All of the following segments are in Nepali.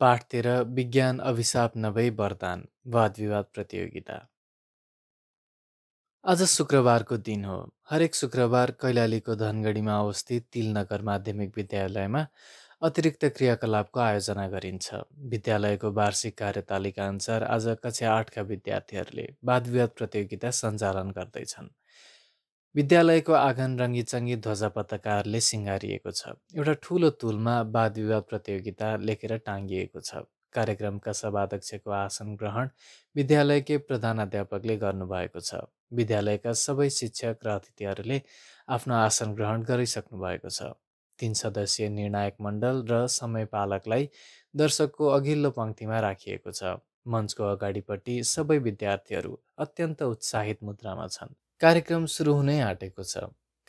पाठ तेह्र विज्ञान अभिशाप नभई वरदान वाद विवाद प्रतियोगिता आज शुक्रबारको दिन हो हरेक शुक्रबार कैलालीको धनगढीमा अवस्थित तिलनगर माध्यमिक विद्यालयमा अतिरिक्त क्रियाकलापको आयोजना गरिन्छ विद्यालयको वार्षिक कार्यतालिका अनुसार आज कक्षा आठका विद्यार्थीहरूले वाद विवाद प्रतियोगिता सञ्चालन गर्दैछन् विद्यालयको आँगन रङ्गीचङ्गी ध्वजा पत्रकारले सिँगारिएको छ एउटा ठुलो तुलमा वाद विवाद प्रतियोगिता लेखेर टाङ्गिएको छ कार्यक्रमका सभाध्यक्षको आसन ग्रहण विद्यालयकै प्रधानाध्यापकले गर्नुभएको छ विद्यालयका सबै शिक्षक र अतिथिहरूले आफ्नो आसन ग्रहण गरिसक्नु भएको छ तीन सदस्यीय निर्णायक मण्डल र समयपालकलाई दर्शकको अघिल्लो पङ्क्तिमा राखिएको छ मञ्चको अगाडिपट्टि सबै विद्यार्थीहरू अत्यन्त उत्साहित मुद्रामा छन् कार्यक्रम सुरु हुनै आँटेको छ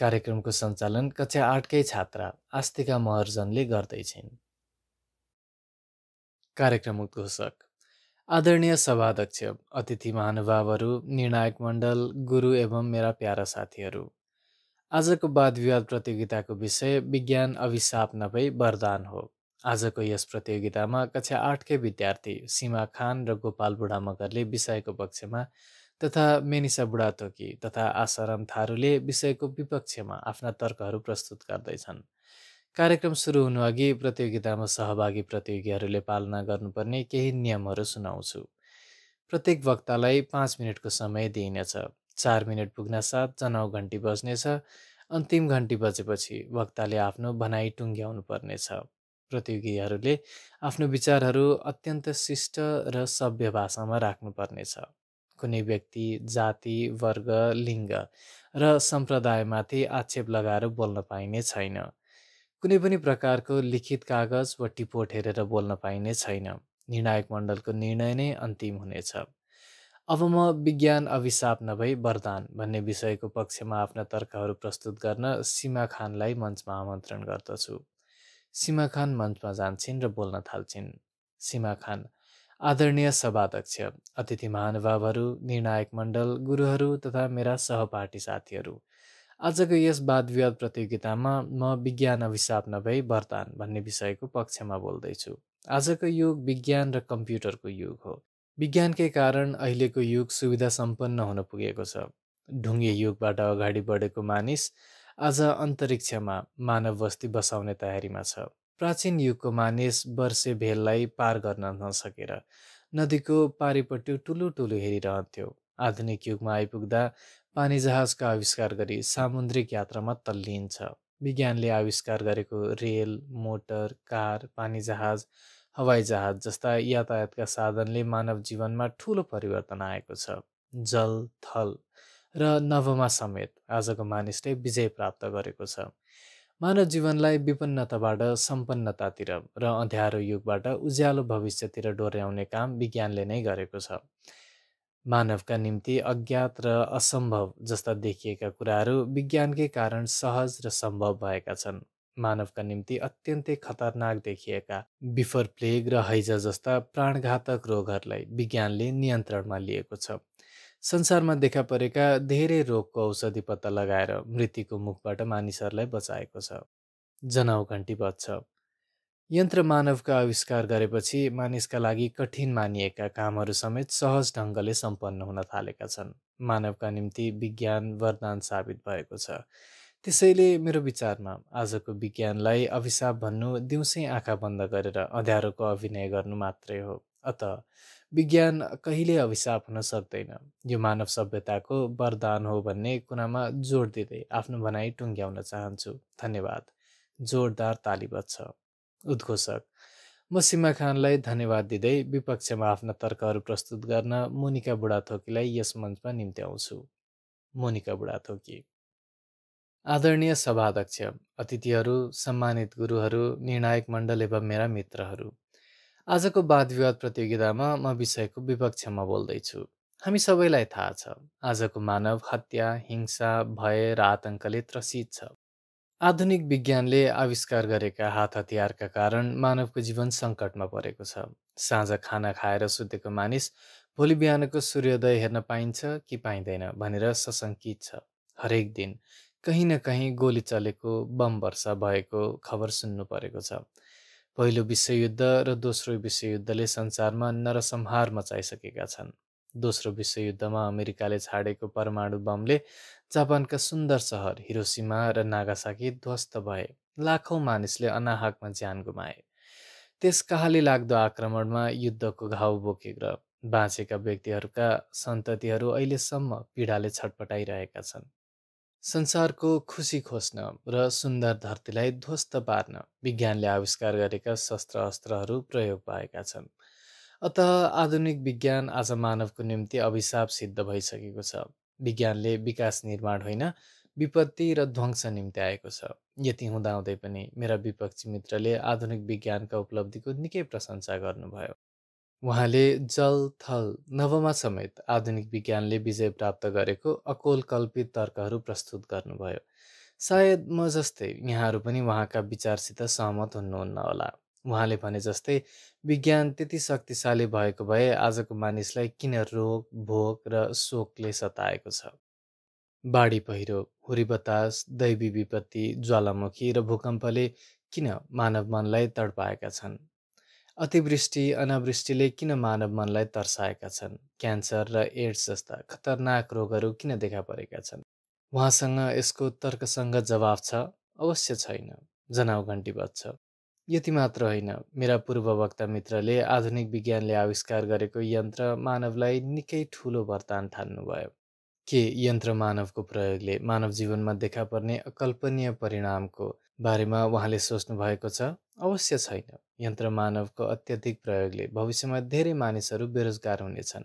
कार्यक्रमको सञ्चालन कक्षा आठकै छात्रा आस्तिका महर्जनले गर्दैछिन् कार्यक्रम उद्घोषक आदरणीय सभाध्यक्ष अतिथि महानुभावहरू निर्णायक मण्डल गुरु एवं मेरा प्यारा साथीहरू आजको वाद विवाद प्रतियोगिताको विषय विज्ञान अभिशाप नभई वरदान हो आजको यस प्रतियोगितामा कक्षा आठकै विद्यार्थी सीमा खान र गोपाल बुढामगरले विषयको पक्षमा तथा मेनिसा बुढातोकी तथा आसाराम थारूले विषयको विपक्षमा आफ्ना तर्कहरू प्रस्तुत गर्दैछन् कार्यक्रम सुरु हुनु अघि प्रतियोगितामा सहभागी प्रतियोगीहरूले पालना गर्नुपर्ने केही नियमहरू सुनाउँछु प्रत्येक वक्तालाई पाँच मिनटको समय दिइनेछ चार मिनट पुग्न साथ जनाउ घन्टी बज्नेछ अन्तिम घन्टी बजेपछि वक्ताले आफ्नो भनाइ टुङ्ग्याउनु पर्नेछ प्रतियोगीहरूले आफ्नो विचारहरू अत्यन्त शिष्ट र सभ्य भाषामा राख्नुपर्नेछ कुनै व्यक्ति जाति वर्ग लिङ्ग र सम्प्रदायमाथि आक्षेप लगाएर बोल्न पाइने छैन कुनै पनि प्रकारको लिखित कागज वा टिपोट हेरेर बोल्न पाइने छैन निर्णायक मण्डलको निर्णय नै अन्तिम हुनेछ अब म विज्ञान अभिशाप नभई वरदान भन्ने विषयको पक्षमा आफ्ना तर्कहरू प्रस्तुत गर्न सीमा खानलाई मञ्चमा आमन्त्रण गर्दछु सीमा खान मञ्चमा जान्छन् र बोल्न थाल्छिन् सीमा खान आदरणीय सभाध्यक्ष अतिथि महानुभावहरू निर्णायक मण्डल गुरुहरू तथा मेरा सहपाठी साथीहरू आजको यस वाद विवाद प्रतियोगितामा म विज्ञान अभिशाप नभई वर्तान भन्ने विषयको पक्षमा बोल्दैछु आजको युग विज्ञान र कम्प्युटरको युग हो विज्ञानकै कारण अहिलेको युग सुविधा सम्पन्न हुन पुगेको छ ढुङ्गे युगबाट अगाडि बढेको मानिस आज अन्तरिक्षमा मानव बस्ती बसाउने तयारीमा छ प्राचीन युगको मानिस वर्षे भेललाई पार गर्न नसकेर नदीको पारिपट्टि ठुलो ठुलो हेरिरहन्थ्यो आधुनिक युगमा आइपुग्दा पानी जहाजको आविष्कार गरी सामुद्रिक यात्रामा तल्लिन्छ विज्ञानले आविष्कार गरेको रेल मोटर कार पानी जहाज हवाई जहाज जस्ता यातायातका साधनले मानव जीवनमा ठुलो परिवर्तन आएको छ जल थल र नभमा समेत आजको मानिसले विजय प्राप्त गरेको छ मानव जीवनलाई विपन्नताबाट सम्पन्नतातिर र अँध्यारो युगबाट उज्यालो भविष्यतिर डोर्याउने काम विज्ञानले नै गरेको छ मानवका निम्ति अज्ञात र असम्भव जस्ता देखिएका कुराहरू विज्ञानकै कारण सहज र सम्भव भएका छन् मानवका निम्ति अत्यन्तै खतरनाक देखिएका बिफर प्लेग र हैजा जस्ता प्राणघातक रोगहरूलाई विज्ञानले नियन्त्रणमा लिएको छ संसारमा देखा परेका धेरै रोगको औषधि पत्ता लगाएर मृत्युको मुखबाट मानिसहरूलाई बचाएको छ जनाउ घन्टी बच्छ यन्त्र मानवका आविष्कार गरेपछि मानिसका लागि कठिन मानिएका कामहरू समेत सहज ढङ्गले सम्पन्न हुन थालेका छन् मानवका निम्ति विज्ञान वरदान साबित भएको छ त्यसैले मेरो विचारमा आजको विज्ञानलाई अभिशाप भन्नु दिउँसै आँखा बन्द गरेर अँध्यारोको अभिनय गर्नु मात्रै हो अत विज्ञान कहिले अभिशाप हुन सक्दैन यो मानव सभ्यताको वरदान हो भन्ने कुनामा जोड दिँदै आफ्नो भनाइ टुङ्ग्याउन चाहन्छु धन्यवाद जोरदार तालिबत छ उद्घोषक म सीमा खानलाई धन्यवाद दिँदै विपक्षमा आफ्ना तर्कहरू प्रस्तुत गर्न मोनिका बुढाथोकीलाई यस मञ्चमा निम्त्याउँछु मोनिका बुढाथोकी आदरणीय सभाध्यक्ष अतिथिहरू सम्मानित गुरुहरू निर्णायक मण्डल एवं मेरा मित्रहरू आजको वाद विवाद प्रतियोगितामा म विषयको विपक्षमा बोल्दैछु हामी सबैलाई थाहा छ आजको मानव हत्या हिंसा भय र आतङ्कले त्रसित छ आधुनिक विज्ञानले आविष्कार गरेका हात हतियारका कारण मानवको जीवन सङ्कटमा परेको छ साँझ खाना खाएर सुतेको मानिस भोलि बिहानको सूर्योदय हेर्न पाइन्छ कि पाइँदैन भनेर सशङ्कित छ हरेक दिन कहीँ न कहीँ गोली चलेको बम वर्षा भएको खबर सुन्नु परेको छ पहिलो विश्वयुद्ध र दोस्रो विश्वयुद्धले संसारमा नरसंहार मचाइसकेका छन् दोस्रो विश्वयुद्धमा अमेरिकाले छाडेको परमाणु बमले जापानका सुन्दर सहर हिरोसिमा र नागासाकी ध्वस्त भए लाखौँ मानिसले अनाहकमा ज्यान गुमाए त्यस कहाली लाग्दो आक्रमणमा युद्धको घाउ बोके र बाँचेका व्यक्तिहरूका सन्ततिहरू अहिलेसम्म पीडाले छटपटाइरहेका छन् संसारको खुसी खोज्न र सुन्दर धरतीलाई ध्वस्त पार्न विज्ञानले आविष्कार गरेका शस्त्र अस्त्रहरू प्रयोग पाएका छन् अत आधुनिक विज्ञान आज मानवको निम्ति अभिशाप सिद्ध भइसकेको छ विज्ञानले विकास निर्माण होइन विपत्ति र ध्वंस निम्ति आएको छ यति हुँदाहुँदै पनि मेरा विपक्षी मित्रले आधुनिक विज्ञानका उपलब्धिको निकै प्रशंसा गर्नुभयो उहाँले जल थल नवमा समेत आधुनिक विज्ञानले विजय प्राप्त गरेको अकोल तर्कहरू प्रस्तुत गर्नुभयो सायद म जस्तै यहाँहरू पनि उहाँका विचारसित सहमत हुनुहुन्न होला उहाँले भने जस्तै विज्ञान त्यति शक्तिशाली भएको भए आजको मानिसलाई किन रोग भोक र शोकले सताएको छ बाढी पहिरो हुरी बतास दैवी विपत्ति ज्वालामुखी र भूकम्पले किन मानव मनलाई तडपाएका छन् अतिवृष्टि अनावृष्टिले किन मानव मनलाई तर्साएका छन् क्यान्सर र एड्स जस्ता खतरनाक रोगहरू किन देखा परेका छन् उहाँसँग यसको तर्कसँग जवाब छ अवश्य छैन जनाउ घन्टी बज्छ यति मात्र होइन मेरा पूर्ववक्ता मित्रले आधुनिक विज्ञानले आविष्कार गरेको यन्त्र मानवलाई निकै ठुलो वरदान ठान्नुभयो के यन्त्र मानवको प्रयोगले मानव जीवनमा देखा पर्ने अकल्पनीय परिणामको बारेमा उहाँले सोच्नु भएको छ अवश्य छैन यन्त्र मानवको अत्यधिक प्रयोगले भविष्यमा धेरै मानिसहरू बेरोजगार हुनेछन्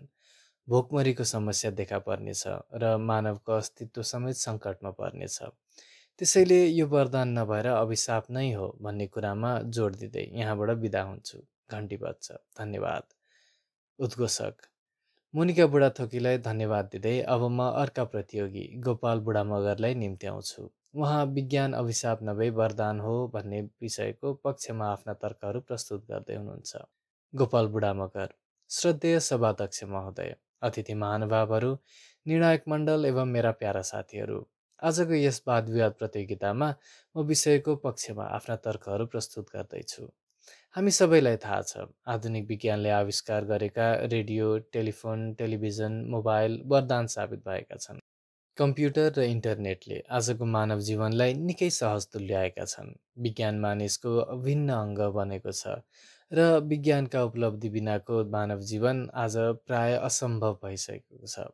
भोकमरीको समस्या देखा पर्नेछ र मानवको अस्तित्व समेत सङ्कटमा पर्नेछ त्यसैले यो वरदान नभएर अभिशाप नै हो भन्ने कुरामा जोड दिँदै यहाँबाट बिदा हुन्छु घन्टी बज्छ धन्यवाद उद्घोषक मुनिका बुढाथोकीलाई धन्यवाद दिँदै अब म अर्का प्रतियोगी गोपाल मगरलाई निम्त्याउँछु उहाँ विज्ञान अभिशाप नभई वरदान हो भन्ने विषयको पक्षमा आफ्ना तर्कहरू प्रस्तुत गर्दै हुनुहुन्छ गोपाल बुढामकर श्रद्धेय सभाध्यक्ष महोदय अतिथि महानुभावहरू निर्णायक मण्डल एवं मेरा प्यारा साथीहरू आजको यस वाद विवाद प्रतियोगितामा म विषयको पक्षमा आफ्ना तर्कहरू प्रस्तुत गर्दैछु हामी सबैलाई थाहा छ आधुनिक विज्ञानले आविष्कार गरेका रेडियो टेलिफोन टेलिभिजन मोबाइल वरदान साबित भएका छन् कम्प्युटर र इन्टरनेटले आजको मानव जीवनलाई निकै सहज तुल्याएका छन् विज्ञान मानिसको अभिन्न अङ्ग बनेको छ र विज्ञानका उपलब्धि बिनाको मानव जीवन आज प्राय असम्भव भइसकेको छ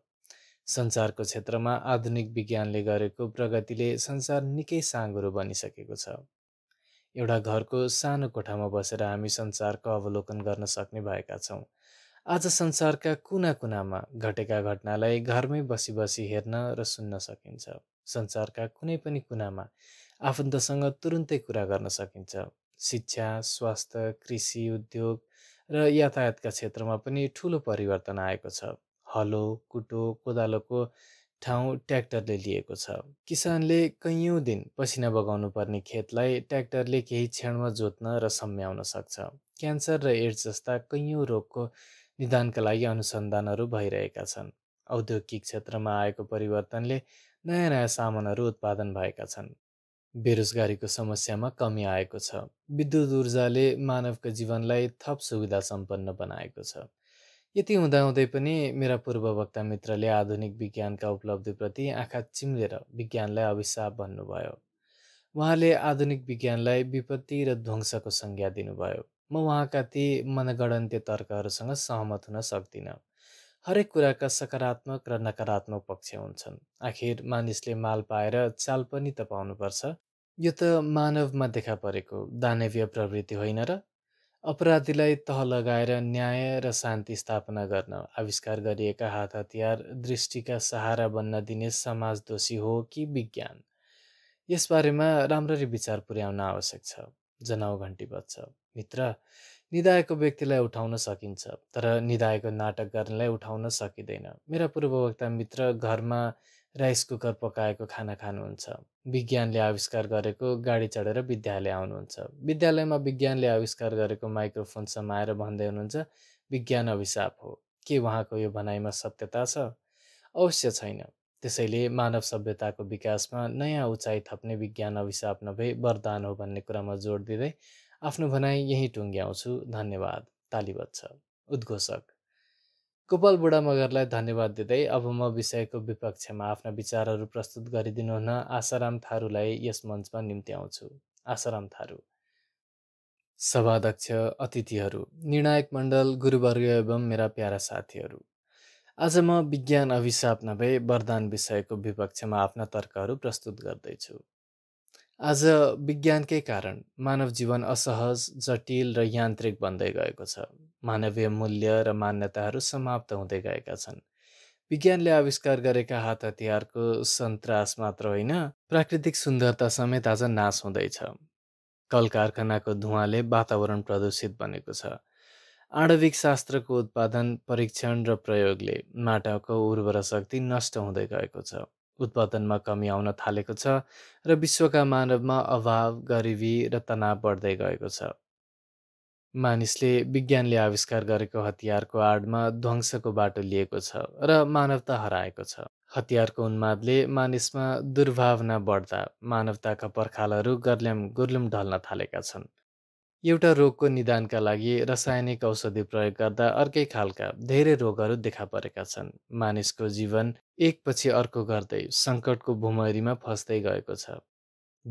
सञ्चारको क्षेत्रमा आधुनिक विज्ञानले गरेको प्रगतिले संसार निकै साँगुरो बनिसकेको छ एउटा घरको सानो कोठामा बसेर हामी संसारको अवलोकन गर्न सक्ने भएका छौँ आज संसारका कुना कुनामा घटेका घटनालाई घरमै बसी बसी हेर्न र सुन्न सकिन्छ संसारका कुनै पनि कुनामा आफन्तसँग तुरुन्तै कुरा गर्न सकिन्छ शिक्षा स्वास्थ्य कृषि उद्योग र यातायातका क्षेत्रमा पनि ठुलो परिवर्तन आएको छ हलो कुटो कोदालोको ठाउँ ट्र्याक्टरले लिएको छ किसानले कैयौँ दिन पसिना बगाउनु पर्ने खेतलाई ट्र्याक्टरले केही क्षणमा जोत्न र सम्याउन सक्छ क्यान्सर र एड्स जस्ता कैयौँ रोगको निदानका लागि अनुसन्धानहरू भइरहेका छन् औद्योगिक क्षेत्रमा आएको परिवर्तनले नयाँ नयाँ सामानहरू उत्पादन भएका छन् बेरोजगारीको समस्यामा कमी आएको छ विद्युत ऊर्जाले मानवको जीवनलाई थप सुविधा सम्पन्न बनाएको छ यति हुँदाहुँदै पनि मेरा पूर्ववक्ता मित्रले आधुनिक विज्ञानका उपलब्धिप्रति आँखा चिम्लेर विज्ञानलाई अभिशाप भन्नुभयो उहाँले आधुनिक विज्ञानलाई विपत्ति र ध्वंसको संज्ञा दिनुभयो म उहाँका ती मनगणन्त्य तर्कहरूसँग सहमत हुन सक्दिनँ हरेक कुराका सकारात्मक र नकारात्मक पक्ष हुन्छन् आखिर मानिसले माल पाएर चाल पनि त पाउनुपर्छ यो त मानवमा देखा परेको दानवीय प्रवृत्ति होइन र अपराधीलाई तह लगाएर न्याय र शान्ति स्थापना गर्न आविष्कार गरिएका हात हतियार दृष्टिका सहारा बन्न दिने समाज दोषी हो कि विज्ञान यसबारेमा राम्ररी विचार पुर्याउन आवश्यक छ जनाउ घन्टी बज्छ मित्र निधाएको व्यक्तिलाई उठाउन सकिन्छ तर निधाएको नाटक गर्नेलाई उठाउन सकिँदैन मेरा पूर्ववक्ता मित्र घरमा राइस कुकर पकाएको खाना खानुहुन्छ विज्ञानले आविष्कार गरेको गाडी चढेर विद्यालय आउनुहुन्छ विद्यालयमा विज्ञानले आविष्कार गरेको माइक्रोफोन समाएर भन्दै हुनुहुन्छ विज्ञान अभिशाप हो के उहाँको यो भनाइमा सत्यता छ अवश्य छैन त्यसैले मानव सभ्यताको विकासमा नयाँ उचाइ थप्ने विज्ञान अभिशाप नभई वरदान हो भन्ने कुरामा जोड दिँदै आफ्नो भनाइ यहीँ टुङ्ग्याउँछु धन्यवाद तालिबद्ध उद्घोषक गोपाल बुढा मगरलाई धन्यवाद दिँदै अब म विषयको विपक्षमा आफ्ना विचारहरू प्रस्तुत गरिदिनु हुन आशाराम थारूलाई यस मञ्चमा निम्ति आउँछु आसाराम थारू सभाध्यक्ष अतिथिहरू निर्णायक मण्डल गुरुवर्ग एवं मेरा प्यारा साथीहरू आज म विज्ञान अभिशाप नभए वरदान विषयको विपक्षमा आफ्ना तर्कहरू प्रस्तुत गर्दैछु आज विज्ञानकै कारण मानव जीवन असहज जटिल र यान्त्रिक बन्दै गएको छ मानवीय मूल्य र मान्यताहरू समाप्त हुँदै गएका छन् विज्ञानले आविष्कार गरेका हात हतियारको सन्तास मात्र होइन प्राकृतिक सुन्दरता समेत आज नाश हुँदैछ कल कारखानाको धुवाले वातावरण प्रदूषित बनेको छ आणविक शास्त्रको उत्पादन परीक्षण र प्रयोगले माटाको उर्वरा शक्ति नष्ट हुँदै गएको छ उत्पादनमा कमी आउन थालेको छ र विश्वका मानवमा अभाव गरिबी र तनाव बढ्दै गएको छ मानिसले विज्ञानले आविष्कार गरेको हतियारको आडमा ध्वंसको बाटो लिएको छ र मानवता हराएको छ हतियारको उन्मादले मानिसमा दुर्भावना बढ्दा मानवताका पर्खालहरू गर्ल्याम गुर्लुम ढल्न थालेका छन् एउटा रोगको निदानका लागि रासायनिक औषधि प्रयोग गर्दा अर्कै खालका धेरै रोगहरू देखा परेका छन् मानिसको जीवन एकपछि अर्को गर्दै सङ्कटको भुमरीमा फस्दै गएको छ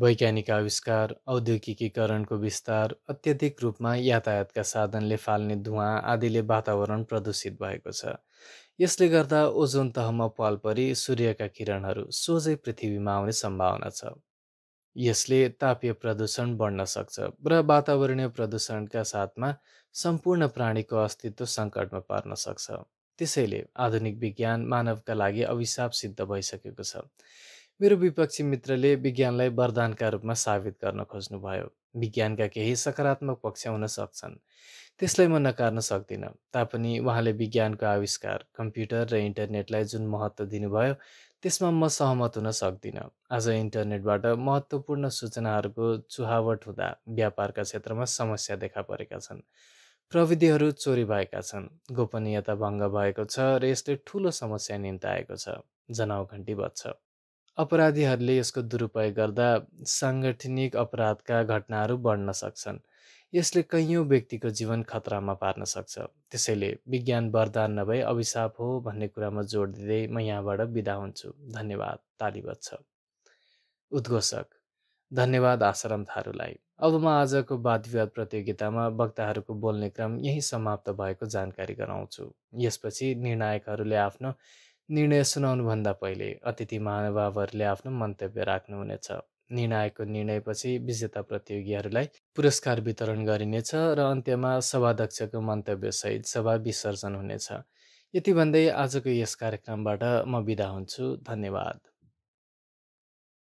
वैज्ञानिक आविष्कार औद्योगिकीकरणको विस्तार अत्यधिक रूपमा यातायातका साधनले फाल्ने धुवाँ आदिले वातावरण प्रदूषित भएको छ यसले गर्दा ओजोन तहमा पाल परी सूर्यका किरणहरू सोझै पृथ्वीमा आउने सम्भावना छ यसले तापीय प्रदूषण बढ्न सक्छ र वातावरणीय प्रदूषणका साथमा सम्पूर्ण प्राणीको अस्तित्व सङ्कटमा पार्न सक्छ त्यसैले आधुनिक विज्ञान मानवका लागि अभिशाप सिद्ध भइसकेको छ मेरो विपक्षी मित्रले विज्ञानलाई वरदानका रूपमा साबित गर्न खोज्नुभयो विज्ञानका केही सकारात्मक पक्ष हुन सक्छन् त्यसलाई म नकार्न सक्दिनँ तापनि उहाँले विज्ञानको आविष्कार कम्प्युटर र इन्टरनेटलाई जुन महत्त्व दिनुभयो त्यसमा म सहमत हुन सक्दिनँ आज इन्टरनेटबाट महत्त्वपूर्ण सूचनाहरूको चुहावट हुँदा व्यापारका क्षेत्रमा समस्या देखा परेका छन् प्रविधिहरू चोरी भएका छन् गोपनीयता भङ्ग भएको छ र यसले ठुलो समस्या निम्ताएको छ जनाउघन्टी बच्छ अपराधीहरूले यसको दुरुपयोग गर्दा साङ्गठनिक अपराधका घटनाहरू बढ्न सक्छन् यसले कैयौँ व्यक्तिको जीवन खतरामा पार्न सक्छ त्यसैले विज्ञान वरदान नभए अभिशाप हो भन्ने कुरामा जोड दिँदै म यहाँबाट बिदा हुन्छु धन्यवाद तालिबत छ उद्घोषक धन्यवाद आश्रम थारूलाई अब म आजको वाद विवाद प्रतियोगितामा वक्ताहरूको बोल्ने क्रम यही समाप्त भएको जानकारी गराउँछु यसपछि निर्णायकहरूले आफ्नो निर्णय सुनाउनुभन्दा पहिले अतिथि महानुभावहरूले आफ्नो मन्तव्य राख्नुहुनेछ निर्णायकको निर्णयपछि विजेता प्रतियोगीहरूलाई पुरस्कार वितरण गरिनेछ र अन्त्यमा सभाध्यक्षको मन्तव्यसहित सभा विसर्जन हुनेछ यति भन्दै आजको यस कार्यक्रमबाट म बिदा हुन्छु धन्यवाद